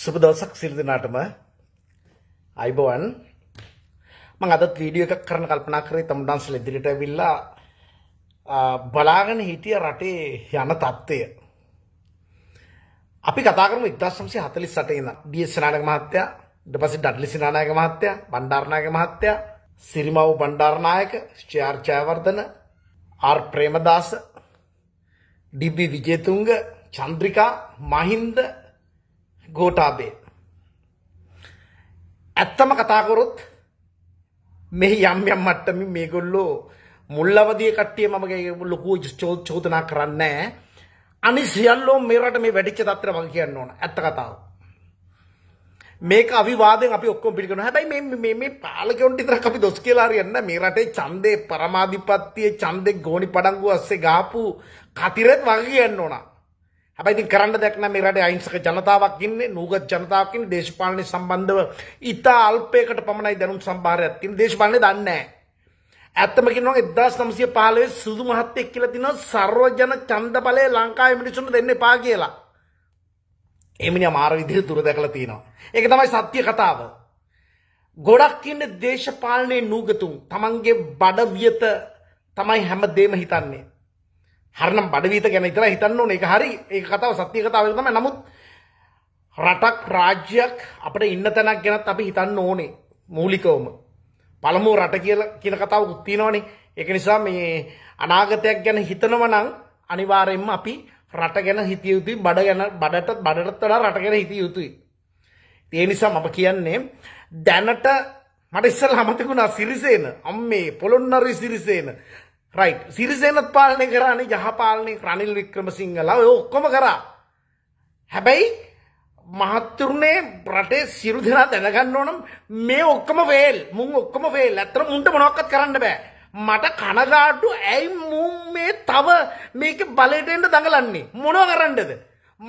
සුබ දවසක් සියලු දෙනාටම අයිබවන් මම අදත් වීඩියෝ එකක් කරන්න කල්පනා කරේ තමුඩන්සල ඉදිරියට ඇවිල්ලා බලාගෙන හිටිය රටේ යන තත්ත්වය අපි කතා කරමු 1948 ඉඳන් ඩී.එස්. නායක මහත්තයා ඊට පස්සේ ඩඩ්ලි සිනානායක මහත්තයා බණ්ඩාරනායක මහත්තයා සිරිමව් බණ්ඩාරනායක චාර් ජයවර්ධන ආර් ප්‍රේමදාස ඩිබි විජේතුංග චන්ද්‍රිකා මහින්ද ගෝටාබේ. ඇත්තම කතාකොරොත් මෙහි යම් යම් මට්ටමින් මේගොල්ලෝ මුල්ලවදිය කට්ටිය මමගේ ලොකු චෝදනා කරන්නේ අනි සියල්ලෝ මේරට මේ වැඩිච්ච තත්ත්වයට වගේ කියන්න ඕන ඇත්ත කතාව. මේක අවිවාදෙන් අපි ඔක්කොම පිළිගන්නවා. හැබැයි මේ මේ මේ පාලකයන්ට විතරක් අපි දොස් කියලා හරියන්න මේ රටේ ඡන්දේ පරමාධිපත්‍යයේ ඡන්දේ ගෝණි පඩංගු අස්සේ ගාපු කතිරෙත් වගේ කියන්න ඕන. හැබැයිතින් කරන්න දැක්න මේ රට අයිංසක ජනතාවක් ඉන්නේ නූගත් ජනතාවකින් දේශපාලනය සම්බන්ධව ඉතා අල්පයකට පමණයි දැනුම් සම්භාරයක් තින් දේශපාලනය දන්නේ. ඇත්තමකින් නො එදස් නම්සිය පාලේ සුදු මහත්ත එක්කිල තින සර්වජන චන්ද බලය ලංකායි මිනිසුන්ට දෙන්න පා කියලා. එමිනි මාර විදිහ තුර දැකල තියෙනවා. ඒක තමයි සත්‍ය කතාව. ගොඩක් ඉන්න දේශපාලනයේ නූගතුන් තමන්ගේ බඩ වියත තමයි හැම දේම හිතන්නේ. හරනම් බඩවීත ගැන ඉතර හිතන්න ඕන එක හරි ඒ කතාව සත්‍ය කතාව තමයි නමුත් රටක් රාජ්‍යයක් අපිට ඉන්න තැනක් ගැනත් අපි හිතන්න ඕනේ මූලිකවම පළමුව රට කියලා කියන කතාවකුත් තියෙනවනේ ඒක නිසා මේ අනාගතයක් ගැන හිතනව නම් අනිවාර්යයෙන්ම අපි රට ගැන හිතිය යුතුයි බඩ ගැන බඩට බඩටත් වඩා රට ගැන හිතිය යුතුයි ඒ නිසා මම කියන්නේ දැනට මට ඉස්සල් හමතකුණා සිරිසේන අම්මේ පොළොන්නරි සිරිසේන රයි් සිරිසනත් පාලනය කරන්නේ ජහපාලනය රනිල් වික්‍රමසිංහලා ඔය ඔක්කොම කරා හැබැයි මහත්තුරනේ රටේ සිරු දෙනා දැනගන්න ඕනම් මේ ඔක්කම වේල් මුං ඔක්කම වේල් ඇතර මුන්ට මොනොක්කත් කරන්න බෑ මට කනගාටු ඇයි මුම් මේ තව මේක බලටෙන්ට දඟලන්නේ මොනව කරන්නද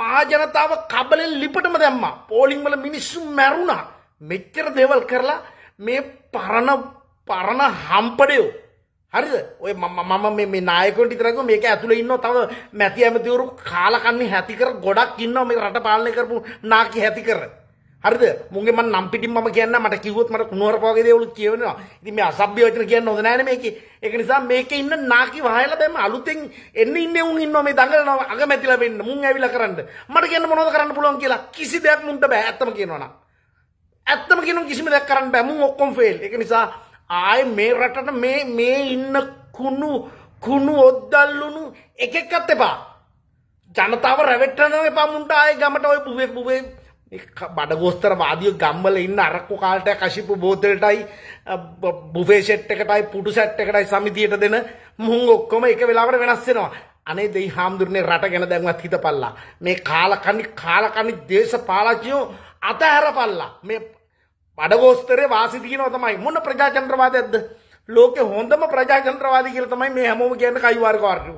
මහජනතාව කබලෙන් ලිපටම දැම්මා පෝලිංවල මිනිස්සු මැරුණා මෙච්චර දෙවල් කරලා මේ පරණ පරණ හම්පඩයෝ හරිද ඔය මම මේ නායකොට තරක මේක ඇතුළ ඉන්න තව මැති ඇමතිවරු කාලකන්නේ හැතිකර ගොඩක් ඉන්න මේ රට පාලනය කරපු නාකි හැති කර. හරිද මුගේ මන් නම් පිටින් ම කියන්න මට කිවත් මට කුණුවර පාගේ දවලු කියවනවා ඉති මේ අසභ්‍යෝචන කියන්න නොද නෑන මේක එක නිසා මේක ඉන්න නාකි වහල බැම අලුතෙන් එන්න ඉන්න උන් ඉන්න මේ දඟලන අග මැතිල වෙන්න මුන් ඇවිල කරන්න මට කියන්න මොනොද කරන්න පුළුවන් කියලා කිසි දෙයක් මුන්ට බෑ ඇත්තම කියනවා ඇත්තම කියනු කිසිම දෙයක් කරන්න බැමුම් ඔක්කොම් ෆෙල් එක නිසා ආය මේ රටට මේ මේ ඉන්න කුණු කුණු ඔද්දල්ලුණු එකෙක්කත් එපා. ජනතාව රැවට්ටන එපා මුන්ට ආය ගමට ඔය පුවේ පුවේ බඩගෝස්තර වාදිය ගම්බල ඉන්න අරක්කු කාලට කශිපු බෝතලටයි බුෆේෂෙට් එකටයි පුටු සැට් එකටයි සමිතියට දෙන මුහුන් ඔක්කොම එක වෙලාවට වෙනස් වෙනවා. අනේ දෙයි හාමුදුරනේ රට ගැන දැන්වත් හිතපල්ලා. මේ කාලකනි කාලකනි දේශපාලකයෝ අතහැරපල්ලා. මේ බඩගෝස්තරේ වාසි තියෙනවා තමයි මොන ප්‍රජාතන්ත්‍රවාදයක්ද ලෝකේ හොඳම ප්‍රජාතන්ත්‍රවාදී කියලා තමයි මේ හැමෝම කියන්නේ කයිවාරක වර්ගය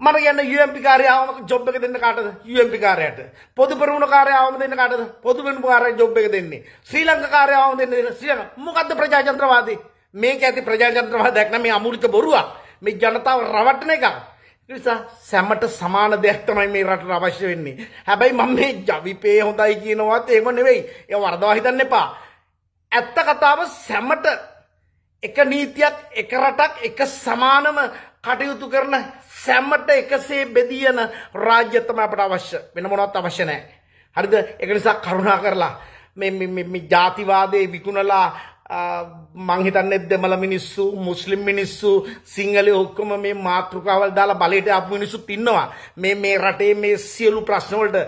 මම කියන්නේ UMP කාර්යාවම ජොබ් එක දෙන්න කාටද UMP කාර්යයට පොදු ප්‍රමුණ කාර්යාවම දෙන්න කාටද පොදු ප්‍රමුණ කාර්යය ජොබ් එක දෙන්නේ ශ්‍රී ලංකා කාර්යාවම දෙන්න ශ්‍රී ලංකා මොකද්ද ප්‍රජාතන්ත්‍රවාදී මේක ඇති ප්‍රජාතන්ත්‍රවාදයක් නම් මේ අමූර්ත බොරුවක් මේ ජනතාව රවට්ටන එකක් නිසා සැමට සමාන දෙයක් තමයි මේ රටට අවශ්‍ය වෙන්නේ. හැබැයි මම මේ ජවිපේ හොඳයි කියනවත් ඒව නෙවෙයි. ඒ වරදවා හිතන්න එපා. ඇත්ත කතාව සැමට එක නීතියක් එක රටක් එක සමානම කටයුතු කරන සැමට එකසේ බෙදී යන රාජ්‍ය තමයි අපට අවශ්‍ය. වෙන මොනවත් අවශ්‍ය නැහැ. හරිද? ඒක නිසා කරුණා කරලා මේ මේ මේ ජාතිවාදයේ විකුණලා මංහිතන්නෙත් දෙමල මිනිස්සු මුස්ලිම් මිනිස්සු සිංහල ඔක්කොම මේ මාතෘකාවල් දාලා බලට අප මිනිස්සු තින්නවා මේ මේ රටේ මේ සියලු ප්‍රශ්නවලට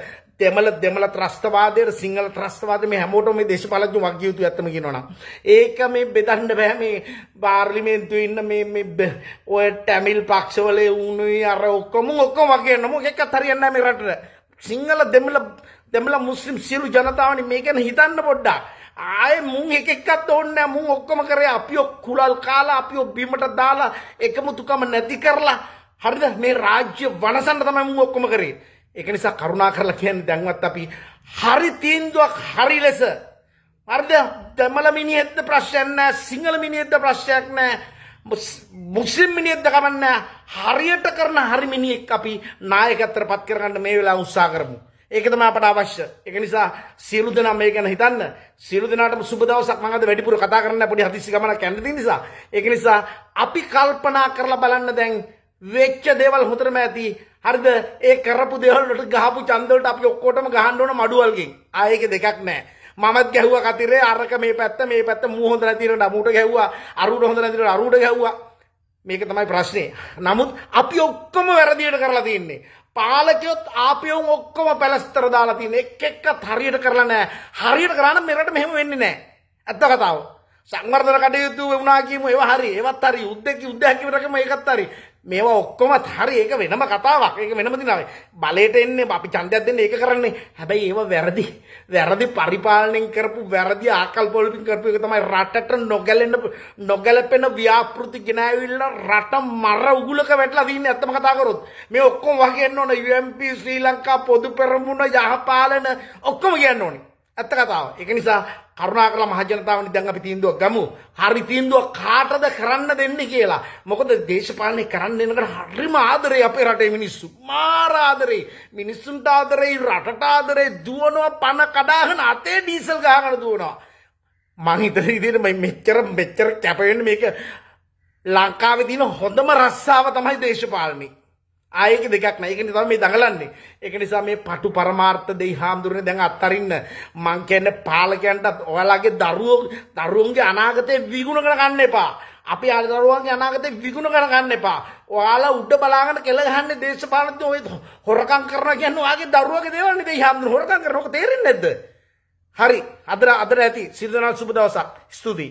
දෙමල දෙමල ත්‍රස්තවාදයට සිංහල ත්‍රස්තවාද මේ හැමෝට මේ දේශපාලජු වගේ යුතු ඇත්තම කියනවා ඒක මේ බෙදන්න බෑ මේ පාර්ලිමේන්තුවේ ඉන්න මේ මේ ඔය ටැමිල් පක්ෂවල වුණුයි අර ඔක්කොම ඔක්කොම වගේ නම එකක් හරියන්නේ නැහැ මේ රටට සිංහල දෙමළ දෙමළ මුස්ලිම් සියලු ජනතාවනි මේ ගැන හිතන්න පොඩ්ඩක්. ආයේ මුන් එක එකක්වත් ඕනේ නැහැ. මුන් ඔක්කොම කරේ අපිව කුලල් කාලා අපිව බිමට දාලා එකමුතුකම නැති කරලා හරිද මේ රාජ්‍ය වනසන්න තමයි මුන් ඔක්කොම කරේ. ඒක නිසා කරුණා කරලා කියන්නේ දැන්වත් අපි හරි තීන්දුවක් හරි ලෙස හරිද දෙමළ මිනිහෙක්ද ප්‍රශ්නයක් නැහැ සිංහල මිනිහෙක්ද ප්‍රශ්නයක් නැහැ මුස්ලිම් මිනිහෙක්ද කමක් නැහැ හරියට කරන හරි මිනිහෙක් අපි නායකත්වයට පත් කරගන්න මේ වෙලාව උත්සාහ කරමු ඒක තමයි අපට අවශ්‍ය. ඒක නිසා සියලු දෙනා මේ ගැන හිතන්න. සියලු දෙනාටම සුබ දවසක්. මම අද වැඩිපුර කතා කරන්න පොඩි හදිස්සි ගමනක් යන්න තියෙන නිසා. ඒක නිසා අපි කල්පනා කරලා බලන්න දැන් වෙච්ච දේවල් හොතරම ඇති. හරිද? ඒ කරපු දේවල් වලට ගහපු ඡන්ද වලට අපි ඔක්කොටම ගහන්න ඕන මඩුවල්ගෙන්. ආ ඒක දෙකක් නැහැ. මමත් ගැහුවා කතිරේ අරක මේ පැත්ත මේ පැත්ත මූ හොඳ නැති ඉරට අමුට ගැහුවා. අරුට හොඳ නැති ඉරට අරුට ගැහුවා. මේක තමයි ප්‍රශ්නේ. නමුත් අපි ඔක්කොම වැරදියට කරලා තියෙන්නේ. පාලකයොත් ආපියවුන් ඔක්කොම පැලස්තර දාලා තියෙන එක් එක්කත් හරියට කරලා නෑ හරියට කරන්න මෙරට මෙහෙම වෙන්නේ නෑ ඇත්ත කතාව සංවර්ධන කටයුතු වුණා කියමු ඒවා හරි ඒවත් හරි යුද්ධ යුද්ධයක් කියනකම ඒකත් හරි මේවා ඔක්කොමත් හරි ඒක වෙනම කතාවක් ඒක වෙනම දිනාවේ බලයට එන්නේ අපි ඡන්දයක් දෙන්න ඒක කරන්නේ හැබැයි ඒව වැරදි වැරදි පරිපාලනයෙන් කරපු වැරදි ආකල්ප වලින් කරපු එක තමයි රටට නොගැලෙන්න නොගැලපෙන ව්‍යාපෘති ගෙනාවිල්ලා රට මර උගුලක වැටලා දින්නේ ඇත්තම කතා කරොත් මේ ඔක්කොම වහ කියන්න ඕන UMP ශ්‍රී ලංකා පොදු පෙරමුණ යහපාලන ඔක්කොම කියන්න ඕනේ ඇත්ත කතාව. ඒක නිසා කරුණාකරලා මහජනතාවනි දැන් අපි තීන්දුවක් ගමු. හරි තීන්දුවක් කාටද කරන්න දෙන්නේ කියලා. මොකද දේශපාලනය කරන්න යනකොට හරිම ආදරේ අපේ රටේ මිනිස්සු. මාර ආදරේ. මිනිස්සුන්ට ආදරේ, රටට ආදරේ දුවනවා පන කඩාගෙන අතේ ඩීසල් ගහගෙන දුවනවා. මං හිතන විදිහට මෙච්චර මෙච්චර කැප වෙන්න මේක ලංකාවේ තියෙන හොඳම රස්සාව තමයි දේශපාලනේ. ආයක දෙකක් නෑ ඒක නිසා මේ දඟලන්නේ ඒක නිසා මේ පටු පරමාර්ථ දෙයි හාමුදුරනේ දැන් අත්තරින්න මං කියන්නේ පාලකයන්ටත් ඔයාලගේ දරුවෝ දරුවන්ගේ අනාගතේ විගුණ කර ගන්න එපා අපි ආල දරුවන්ගේ අනාගතේ විගුණ කර ගන්න එපා ඔයාලා උඩ බලාගෙන කෙල ගහන්නේ දේශපාලනඥයෝ ඔය හොරකම් කරනවා කියන්නේ ඔයාගේ දරුවගේ දේවල් නෙවෙයි හාමුදුර හොරකම් කරනකොට තේරෙන්නේ නැද්ද හරි අදර අදර ඇති සිල්දනා සුබ දවසක් ස්තුතියි